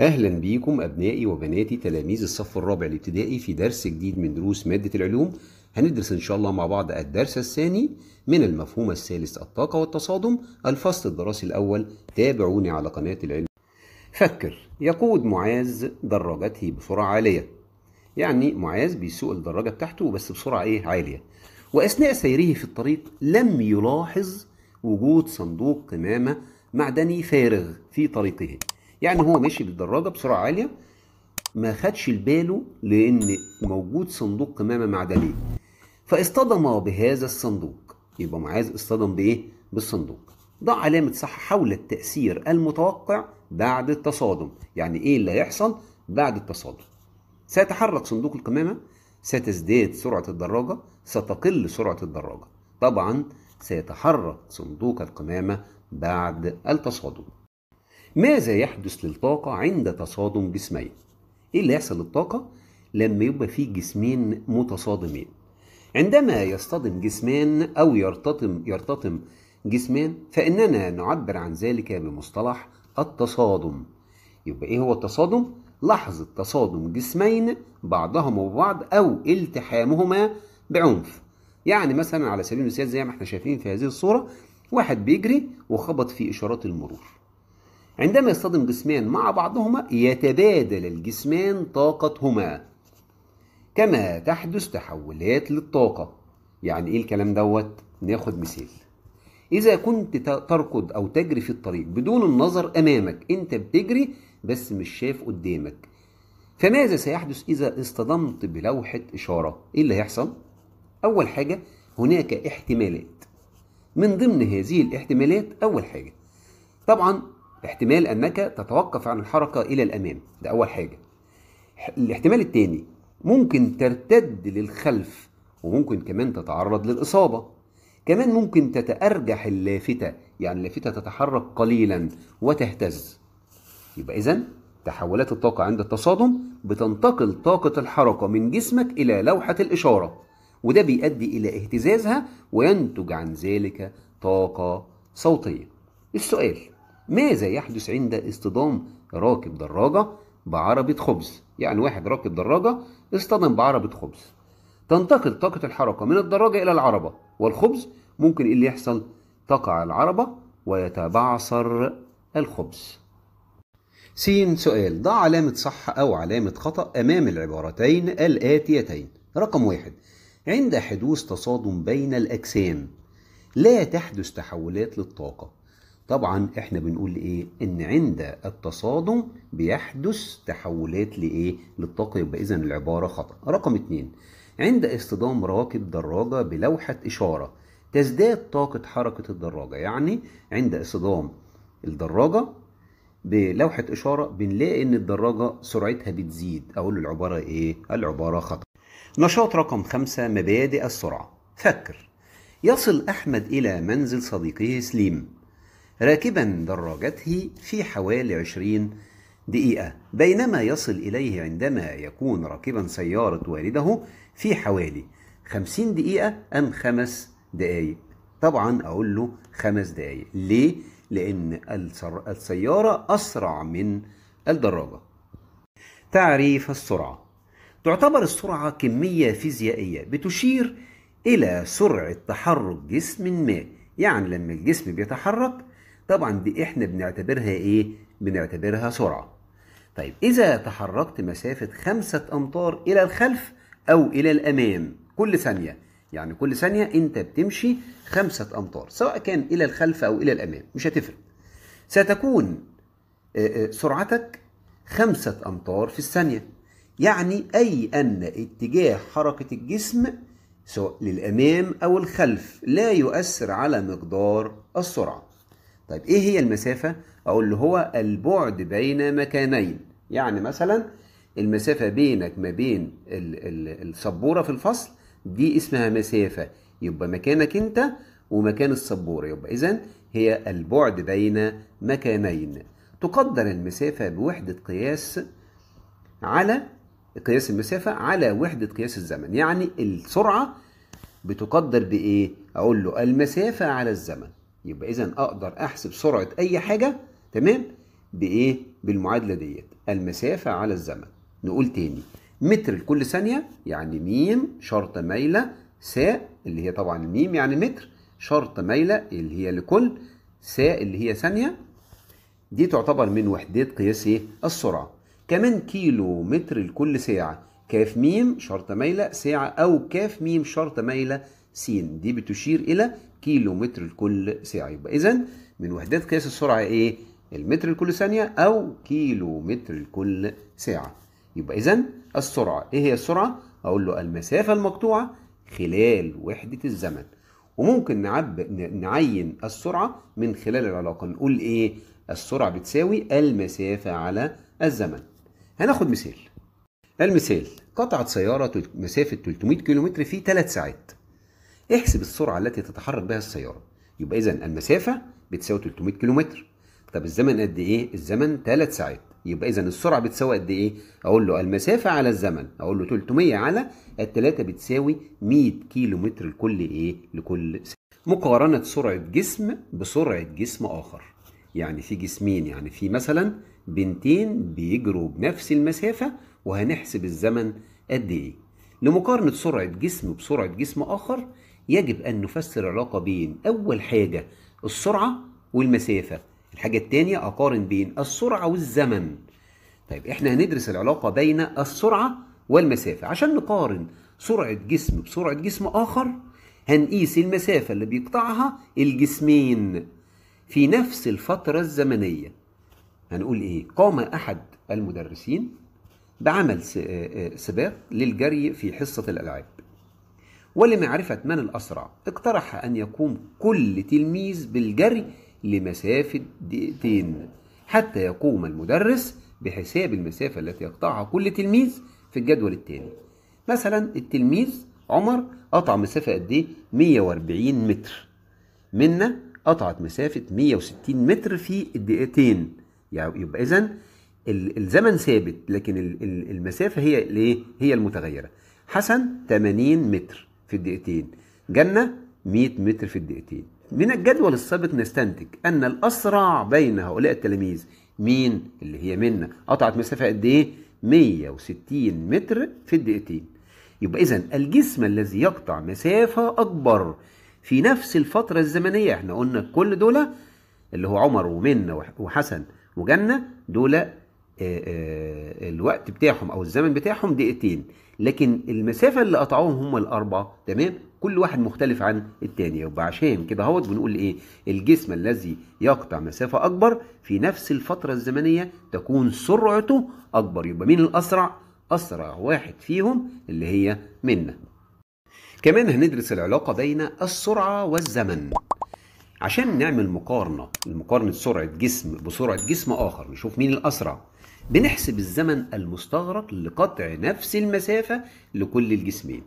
أهلا بيكم أبنائي وبناتي تلاميذ الصف الرابع الابتدائي في درس جديد من دروس مادة العلوم هندرس إن شاء الله مع بعض الدرس الثاني من المفهوم الثالث الطاقة والتصادم الفصل الدراسي الأول تابعوني على قناة العلم فكر يقود معاذ دراجته بسرعة عالية يعني معاذ بيسوق الدراجة بتاعته بس بسرعة إيه عالية وأثناء سيره في الطريق لم يلاحظ وجود صندوق قمامة معدني فارغ في طريقه يعني هو ماشي بالدراجه بسرعه عاليه ما خدش الباله لان موجود صندوق قمامه معدنيه فاصطدم بهذا الصندوق يبقى معاذ اصطدم بايه بالصندوق ضع علامه صح حول التاثير المتوقع بعد التصادم يعني ايه اللي هيحصل بعد التصادم سيتحرك صندوق القمامه ستزداد سرعه الدراجه ستقل سرعه الدراجه طبعا سيتحرك صندوق القمامه بعد التصادم ماذا يحدث للطاقة عند تصادم جسمين؟ إيه اللي يحصل للطاقة لما يبقى في جسمين متصادمين؟ عندما يصطدم جسمان أو يرتطم يرتطم جسمان فإننا نعبر عن ذلك بمصطلح التصادم. يبقى إيه هو التصادم؟ لحظة تصادم جسمين بعضهما ببعض أو التحامهما بعنف. يعني مثلا على سبيل المثال زي ما احنا شايفين في هذه الصورة واحد بيجري وخبط في إشارات المرور. عندما يصطدم جسمان مع بعضهما يتبادل الجسمان طاقتهما كما تحدث تحولات للطاقة يعني ايه الكلام دوت ناخد مثال إذا كنت تركض أو تجري في الطريق بدون النظر أمامك أنت بتجري بس مش شايف قدامك فماذا سيحدث إذا اصطدمت بلوحة إشارة؟ إيه اللي هيحصل؟ أول حاجة هناك احتمالات من ضمن هذه الاحتمالات أول حاجة طبعا احتمال انك تتوقف عن الحركه الى الامام ده اول حاجه الاحتمال الثاني ممكن ترتد للخلف وممكن كمان تتعرض للاصابه كمان ممكن تتأرجح اللافتة يعني اللافتة تتحرك قليلا وتهتز يبقى إذا تحولات الطاقة عند التصادم بتنتقل طاقة الحركة من جسمك إلى لوحة الإشارة وده بيؤدي إلى اهتزازها وينتج عن ذلك طاقة صوتية السؤال ماذا يحدث عند اصطدام راكب دراجة بعربة خبز يعني واحد راكب دراجة اصطدم بعربة خبز تنتقل طاقة الحركة من الدراجة إلى العربة والخبز ممكن إيه اللي يحصل تقع العربة ويتبعثر الخبز س سؤال ضع علامة صح أو علامة خطأ أمام العبارتين الآتيتين رقم واحد عند حدوث تصادم بين الأجسام لا تحدث تحولات للطاقة طبعا احنا بنقول ايه ان عند التصادم بيحدث تحولات لايه للطاقه يبقى اذا العباره خطا رقم اتنين عند اصطدام راكب دراجه بلوحه اشاره تزداد طاقه حركه الدراجه يعني عند اصطدام الدراجه بلوحه اشاره بنلاقي ان الدراجه سرعتها بتزيد اقول العباره ايه العباره خطا نشاط رقم خمسة مبادئ السرعه فكر يصل احمد الى منزل صديقه سليم راكبا دراجته في حوالي عشرين دقيقة بينما يصل إليه عندما يكون راكبا سيارة والده في حوالي خمسين دقيقة أم خمس دقايق طبعا أقول له خمس دقايق ليه؟ لأن السيارة أسرع من الدراجة تعريف السرعة تعتبر السرعة كمية فيزيائية بتشير إلى سرعة تحرك جسم ما يعني لما الجسم بيتحرك طبعا دي احنا بنعتبرها ايه بنعتبرها سرعه طيب اذا تحركت مسافه خمسة امتار الى الخلف او الى الامام كل ثانيه يعني كل ثانيه انت بتمشي خمسة امتار سواء كان الى الخلف او الى الامام مش هتفرق ستكون آه، آه، سرعتك خمسة امتار في الثانيه يعني اي ان اتجاه حركه الجسم سواء للامام او الخلف لا يؤثر على مقدار السرعه طيب ايه هي المسافة؟ اقول له هو البعد بين مكانين يعني مثلا المسافة بينك ما بين السبورة في الفصل دي اسمها مسافة يبقى مكانك انت ومكان السبورة يبقى اذا هي البعد بين مكانين تقدر المسافة بوحدة قياس على قياس المسافة على وحدة قياس الزمن يعني السرعة بتقدر بإيه؟ أقول له المسافة على الزمن يبقى إذا أقدر أحسب سرعة أي حاجة تمام بإيه؟ بالمعادلة ديت المسافة على الزمن نقول تاني متر لكل ثانية يعني م شرط مايلة س اللي هي طبعا م يعني متر شرط مايلة اللي هي لكل س اللي هي ثانية دي تعتبر من وحدات قياس ايه؟ السرعة كمان كيلو متر لكل ساعة كاف م شرط مايلة ساعة أو كاف م شرط مايلة س دي بتشير إلى كيلو متر لكل ساعة يبقى إذا من وحدات قياس السرعة إيه؟ المتر لكل ثانية أو كيلو متر لكل ساعة يبقى إذا السرعة إيه هي السرعة؟ أقول له المسافة المقطوعة خلال وحدة الزمن وممكن نعب نعين السرعة من خلال العلاقة نقول إيه؟ السرعة بتساوي المسافة على الزمن هناخد مثال المثال قطعت سيارة مسافة 300 كيلومتر في 3 ساعات احسب السرعة التي تتحرك بها السيارة يبقى إذا المسافة بتساوي 300 كيلومتر طب الزمن قد إيه؟ الزمن 3 ساعات يبقى إذا السرعة بتساوي قد إيه؟ أقول له المسافة على الزمن أقول له 300 على الثلاثة بتساوي 100 كيلومتر لكل إيه؟ لكل ساعة مقارنة سرعة جسم بسرعة جسم آخر يعني في جسمين يعني في مثلا بنتين بيجروا بنفس المسافة وهنحسب الزمن قد إيه لمقارنة سرعة جسم بسرعة جسم آخر يجب أن نفسر العلاقة بين أول حاجة السرعة والمسافة الحاجة الثانية أقارن بين السرعة والزمن طيب إحنا هندرس العلاقة بين السرعة والمسافة عشان نقارن سرعة جسم بسرعة جسم آخر هنقيس المسافة اللي بيقطعها الجسمين في نفس الفترة الزمنية هنقول إيه؟ قام أحد المدرسين بعمل آه، آه، سباق للجري في حصة الألعاب ولمعرفة من الأسرع اقترح أن يقوم كل تلميذ بالجري لمسافة دقيقتين حتى يقوم المدرس بحساب المسافة التي يقطعها كل تلميذ في الجدول الثاني مثلا التلميذ عمر قطع مسافة قد إيه؟ 140 متر منا قطعت مسافة 160 متر في الدقيقتين يعني يبقى إذا الزمن ثابت لكن المسافة هي هي المتغيرة حسن 80 متر في الدقيقتين جنة 100 متر في الدقيقتين من الجدول السابق نستنتج أن الأسرع بين هؤلاء التلاميذ مين اللي هي منا قطعت مسافة قد إيه 160 متر في الدقيقتين يبقى إذا الجسم الذي يقطع مسافة أكبر في نفس الفترة الزمنية احنا قلنا كل دول اللي هو عمر ومنة وحسن وجنة دول آه، آه، الوقت بتاعهم او الزمن بتاعهم دقيقتين لكن المسافه اللي قطعوهم هم الاربعه تمام كل واحد مختلف عن التاني يبقى عشان كده اهوت بنقول ايه الجسم الذي يقطع مسافه اكبر في نفس الفتره الزمنيه تكون سرعته اكبر يبقى مين الاسرع اسرع واحد فيهم اللي هي منا كمان هندرس العلاقه بين السرعه والزمن عشان نعمل مقارنه مقارنه سرعه جسم بسرعه جسم اخر نشوف مين الاسرع بنحسب الزمن المستغرق لقطع نفس المسافة لكل الجسمين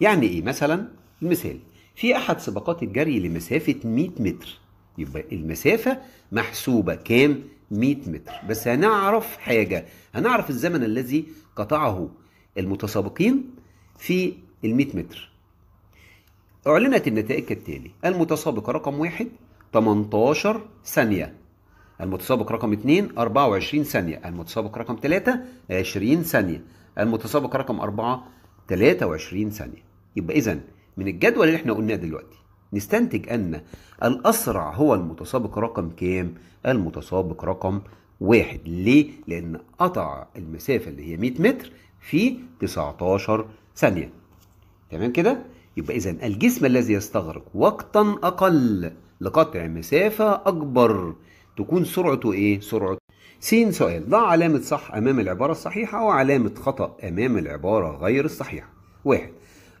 يعني إيه مثلا المثال في أحد سباقات الجري لمسافة 100 متر يبقى المسافة محسوبة كام 100 متر بس هنعرف حاجة هنعرف الزمن الذي قطعه المتسابقين في ال 100 متر أعلنت النتائج كالتالي المتسابق رقم واحد 18 ثانية المتسابق رقم 2 24 ثانية المتسابق رقم 3 20 ثانية المتسابق رقم 4 23 ثانية يبقى إذا من الجدول اللي احنا قلناه دلوقتي نستنتج أن الأسرع هو المتسابق رقم كام؟ المتسابق رقم واحد ليه؟ لأن قطع المسافة اللي هي 100 متر في 19 ثانية تمام كده؟ يبقى إذا الجسم الذي يستغرق وقتا أقل لقطع مسافة أكبر تكون سرعته ايه سرعه س سؤال ضع علامة صح أمام العبارة الصحيحة وعلامة خطأ أمام العبارة غير الصحيحة واحد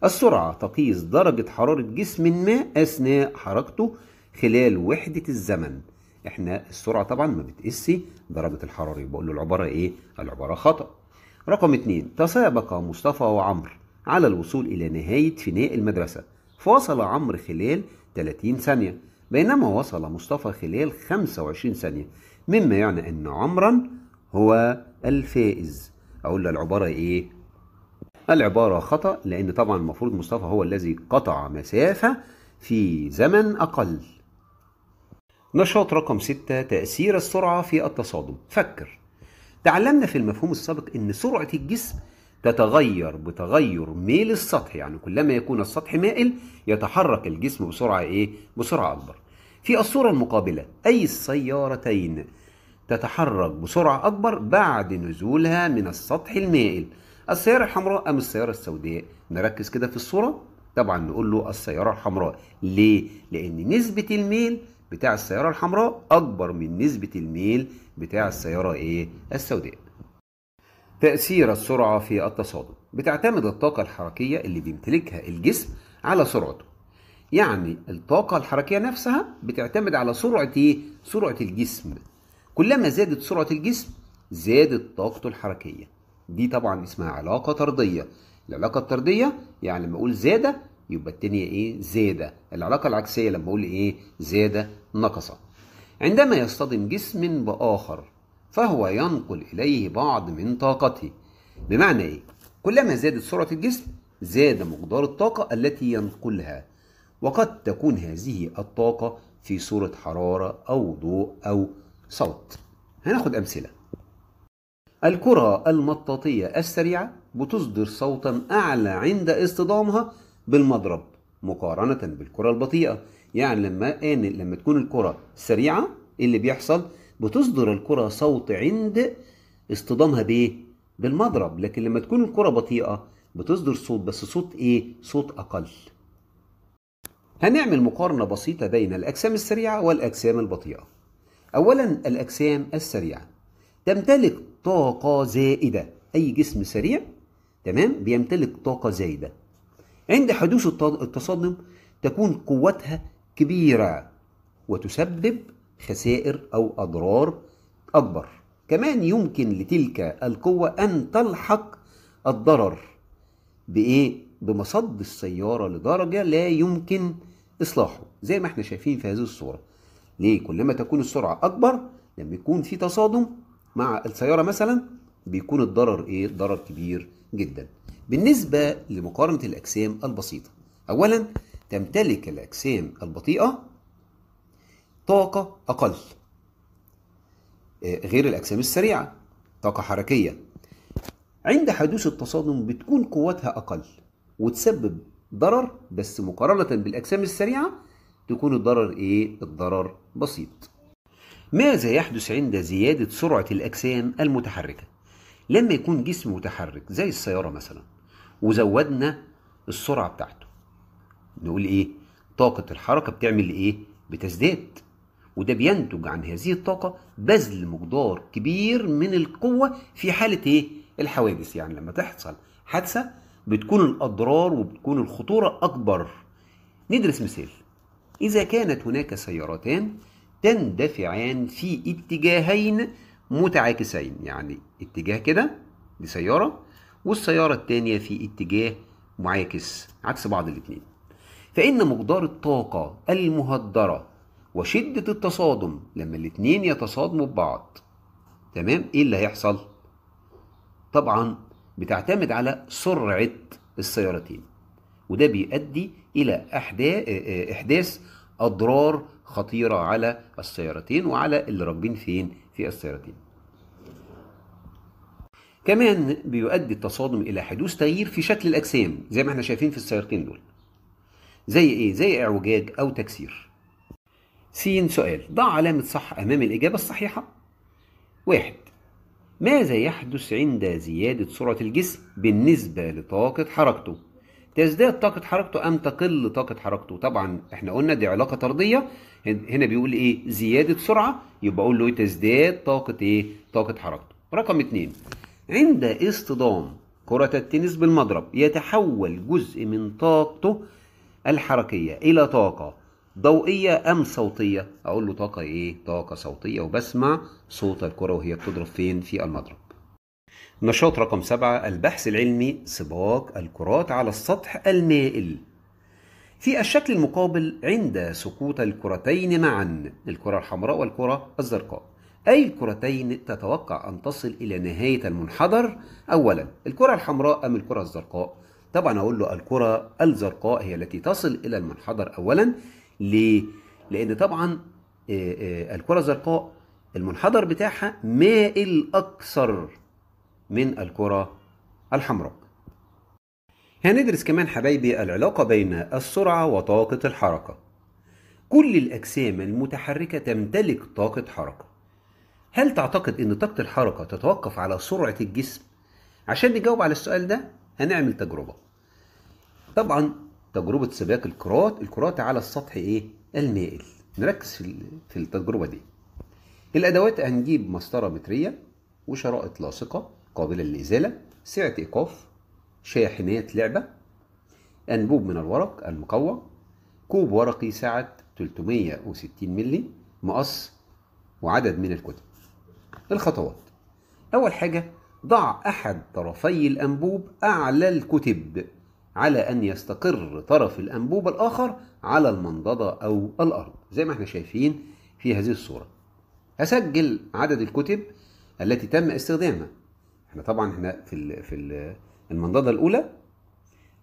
السرعة تقيس درجة حرارة جسم ما أثناء حركته خلال وحدة الزمن احنا السرعة طبعا ما بتقيسش درجة الحرارة يبقى له العبارة ايه العبارة خطأ رقم اثنين تسابق مصطفى وعمرو على الوصول إلى نهاية فناء المدرسة فوصل عمرو خلال 30 ثانية بينما وصل مصطفى خلال 25 ثانية مما يعني أن عمرا هو الفائز أقول له العبارة إيه؟ العبارة خطأ لأن طبعا المفروض مصطفى هو الذي قطع مسافة في زمن أقل نشاط رقم 6 تأثير السرعة في التصادم فكر تعلمنا في المفهوم السابق أن سرعة الجسم تتغير بتغير ميل السطح يعني كلما يكون السطح مائل يتحرك الجسم بسرعة إيه؟ بسرعة أكبر في الصورة المقابلة أي السيارتين تتحرك بسرعة أكبر بعد نزولها من السطح المائل السيارة الحمراء أم السيارة السوداء نركز كده في الصورة طبعا نقول له السيارة الحمراء ليه؟ لأن نسبة الميل بتاع السيارة الحمراء أكبر من نسبة الميل بتاع السيارة إيه؟ السوداء تأثير السرعة في التصادم بتعتمد الطاقة الحركية اللي بيمتلكها الجسم على سرعته يعني الطاقة الحركية نفسها بتعتمد على سرعة ايه؟ سرعة الجسم كلما زادت سرعة الجسم زادت طاقته الحركية دي طبعا اسمها علاقة طردية العلاقة الطردية يعني لما اقول زاد يبقى التانية ايه؟ زاد العلاقة العكسية لما اقول ايه؟ زاد نقص عندما يصطدم جسم بآخر فهو ينقل إليه بعض من طاقته بمعنى إيه؟ كلما زادت سرعة الجسم زاد مقدار الطاقة التي ينقلها وقد تكون هذه الطاقة في صورة حرارة أو ضوء أو صوت هناخد أمثلة الكرة المطاطية السريعة بتصدر صوتا أعلى عند اصطدامها بالمضرب مقارنة بالكرة البطيئة يعني لما لما تكون الكرة سريعة إيه اللي بيحصل بتصدر الكرة صوت عند اصطدامها بايه؟ بالمضرب لكن لما تكون الكرة بطيئة بتصدر صوت بس صوت ايه؟ صوت أقل هنعمل مقارنة بسيطة بين الأجسام السريعة والأجسام البطيئة أولا الأجسام السريعة تمتلك طاقة زائدة أي جسم سريع تمام بيمتلك طاقة زائدة عند حدوث التصادم تكون قوتها كبيرة وتسبب خسائر أو أضرار أكبر كمان يمكن لتلك القوة أن تلحق الضرر بإيه؟ بمصد السيارة لدرجة لا يمكن إصلاحه زي ما احنا شايفين في هذه الصورة ليه؟ كلما تكون السرعة أكبر لما يكون في تصادم مع السيارة مثلا بيكون الضرر إيه؟ ضرر كبير جدا بالنسبة لمقارنة الأجسام البسيطة أولا تمتلك الأجسام البطيئة طاقة أقل آه، غير الأجسام السريعة طاقة حركية عند حدوث التصادم بتكون قوتها أقل وتسبب ضرر بس مقارنة بالأجسام السريعة تكون الضرر إيه؟ الضرر بسيط ماذا يحدث عند زيادة سرعة الأجسام المتحركة؟ لما يكون جسم متحرك زي السيارة مثلا وزودنا السرعة بتاعته نقول إيه؟ طاقة الحركة بتعمل إيه؟ بتزداد وده بينتج عن هذه الطاقة بذل مقدار كبير من القوة في حالة ايه؟ الحوادث يعني لما تحصل حادثة بتكون الأضرار وبتكون الخطورة أكبر ندرس مثال إذا كانت هناك سيارتان تندفعان في اتجاهين متعاكسين يعني اتجاه كده دي سيارة والسيارة الثانية في اتجاه معاكس عكس بعض الاتنين فإن مقدار الطاقة المهدرة وشدة التصادم لما الاتنين يتصادموا ببعض تمام ايه اللي هيحصل طبعا بتعتمد على سرعة السيارتين وده بيؤدي الى احداث اضرار خطيرة على السيارتين وعلى اللي راكبين فين في السيارتين كمان بيؤدي التصادم الى حدوث تغيير في شكل الاجسام زي ما احنا شايفين في السيارتين دول زي ايه زي اعوجاج او تكسير س سؤال ضع علامة صح أمام الإجابة الصحيحة واحد ماذا يحدث عند زيادة سرعة الجسم بالنسبة لطاقة حركته تزداد طاقة حركته أم تقل طاقة حركته طبعا احنا قلنا دي علاقة طردية هنا بيقول ايه زيادة سرعة يبقى اقول له إيه؟ تزداد طاقة ايه طاقة حركته رقم اتنين عند اصطدام كرة التنس بالمضرب يتحول جزء من طاقته الحركية إلى طاقة ضوئية أم صوتية أقول له طاقة إيه؟ طاقة صوتية وبسمع صوت الكرة وهي بتضرب فين في المضرب نشاط رقم سبعة البحث العلمي سباق الكرات على السطح المائل في الشكل المقابل عند سقوط الكرتين معا الكرة الحمراء والكرة الزرقاء أي الكرتين تتوقع أن تصل إلى نهاية المنحدر أولا الكرة الحمراء أم الكرة الزرقاء طبعا أقول له الكرة الزرقاء هي التي تصل إلى المنحدر أولا ليه؟ لأن طبعا آه، آه، الكرة الزرقاء المنحدر بتاعها مائل أكثر من الكرة الحمراء هندرس كمان حبايبي العلاقة بين السرعة وطاقة الحركة كل الأجسام المتحركة تمتلك طاقة حركة هل تعتقد أن طاقة الحركة تتوقف على سرعة الجسم؟ عشان نجاوب على السؤال ده هنعمل تجربة طبعا تجربه سباق الكرات الكرات على السطح ايه المائل نركز في في التجربه دي الادوات هنجيب مسطره متريه وشرائط لاصقه قابله للازاله سعه ايقاف شاحنات لعبه انبوب من الورق المقوى كوب ورقي سعه 360 مللي مقص وعدد من الكتب الخطوات اول حاجه ضع احد طرفي الانبوب اعلى الكتب على أن يستقر طرف الأنبوبة الآخر على المنضدة أو الأرض زي ما احنا شايفين في هذه الصورة هسجل عدد الكتب التي تم استخدامها احنا طبعا احنا في في المنضدة الأولى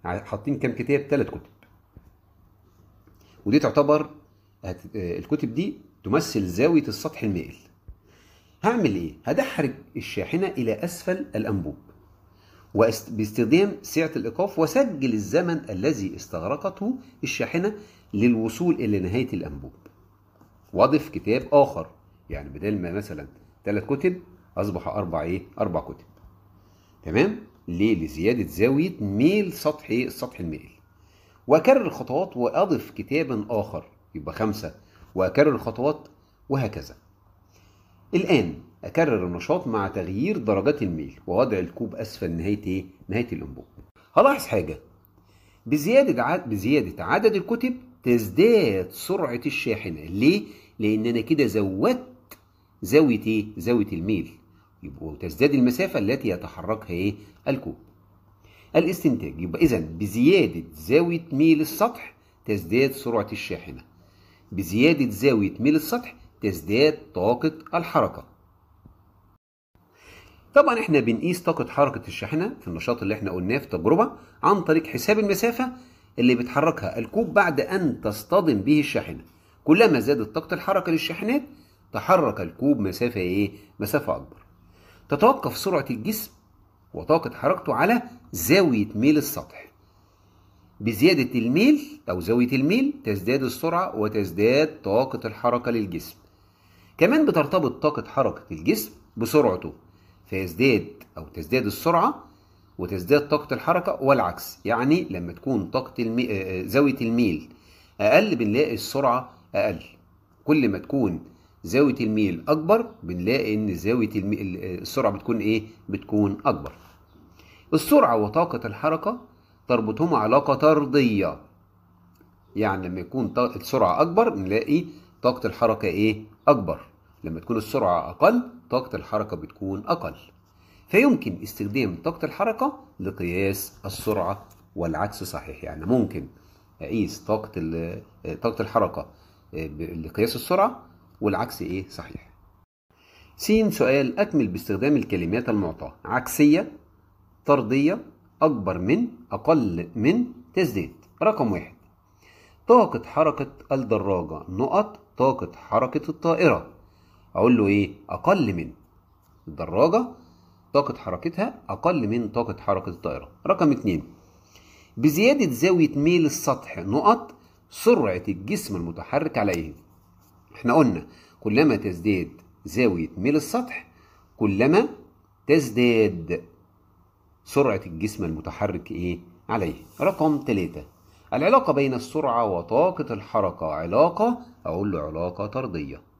حاطين كام كتاب؟ ثلاث كتب ودي تعتبر الكتب دي تمثل زاوية السطح المائل هعمل ايه؟ هدحرج الشاحنة إلى أسفل الأنبوب باستخدام سعة الإيقاف وسجل الزمن الذي استغرقته الشاحنة للوصول إلى نهاية الأنبوب واضف كتاب آخر يعني بدل ما مثلا ثلاث كتب أصبح أربع إيه؟ أربع كتب تمام؟ ليه؟ لزيادة زاوية ميل سطح إيه؟ السطح المائل وأكرر الخطوات وأضف كتابا آخر يبقى خمسة وأكرر الخطوات وهكذا الآن أكرر النشاط مع تغيير درجات الميل ووضع الكوب أسفل نهاية إيه؟ نهاية الأنبوب. هلاحظ حاجة بزيادة عدد بزيادة عدد الكتب تزداد سرعة الشاحنة، ليه؟ لأن أنا كده زودت زاوية إيه؟ زاوية الميل. يبقى تزداد المسافة التي يتحركها إيه؟ الكوب. الاستنتاج يبقى إذا بزيادة زاوية ميل السطح تزداد سرعة الشاحنة. بزيادة زاوية ميل السطح تزداد طاقة الحركة. طبعا احنا بنقيس طاقه حركه الشاحنه في النشاط اللي احنا قلناه في التجربه عن طريق حساب المسافه اللي بيتحركها الكوب بعد ان تصطدم به الشاحنه كلما زادت طاقه الحركه للشاحنات تحرك الكوب مسافه ايه مسافه اكبر تتوقف سرعه الجسم وطاقه حركته على زاويه ميل السطح بزياده الميل او زاويه الميل تزداد السرعه وتزداد طاقه الحركه للجسم كمان بترتبط طاقه حركه الجسم بسرعته فيزداد أو تزداد السرعة وتزداد طاقة الحركة والعكس يعني لما تكون طاقة المي... آه، آه، زاوية الميل أقل بنلاقي السرعة أقل كل ما تكون زاوية الميل أكبر بنلاقي إن زاوية المي... آه، السرعة بتكون إيه؟ بتكون أكبر. السرعة وطاقة الحركة تربطهما علاقة طردية. يعني لما يكون السرعة أكبر بنلاقي طاقة الحركة إيه؟ أكبر. لما تكون السرعة أقل طاقة الحركة بتكون أقل فيمكن استخدام طاقة الحركة لقياس السرعة والعكس صحيح يعني ممكن أقيس طاقة طاقة الحركة آه، لقياس السرعة والعكس إيه صحيح س سؤال أكمل باستخدام الكلمات المعطاة عكسية طردية أكبر من أقل من تزداد رقم واحد طاقة حركة الدراجة نقط طاقة حركة الطائرة اقول له ايه اقل من الدراجه طاقه حركتها اقل من طاقه حركه الطائره رقم اتنين بزياده زاويه ميل السطح نقط سرعه الجسم المتحرك عليه إيه؟ احنا قلنا كلما تزداد زاويه ميل السطح كلما تزداد سرعه الجسم المتحرك ايه عليه إيه؟ رقم ثلاثة العلاقة بين السرعة وطاقة الحركة علاقة أقول له علاقة طردية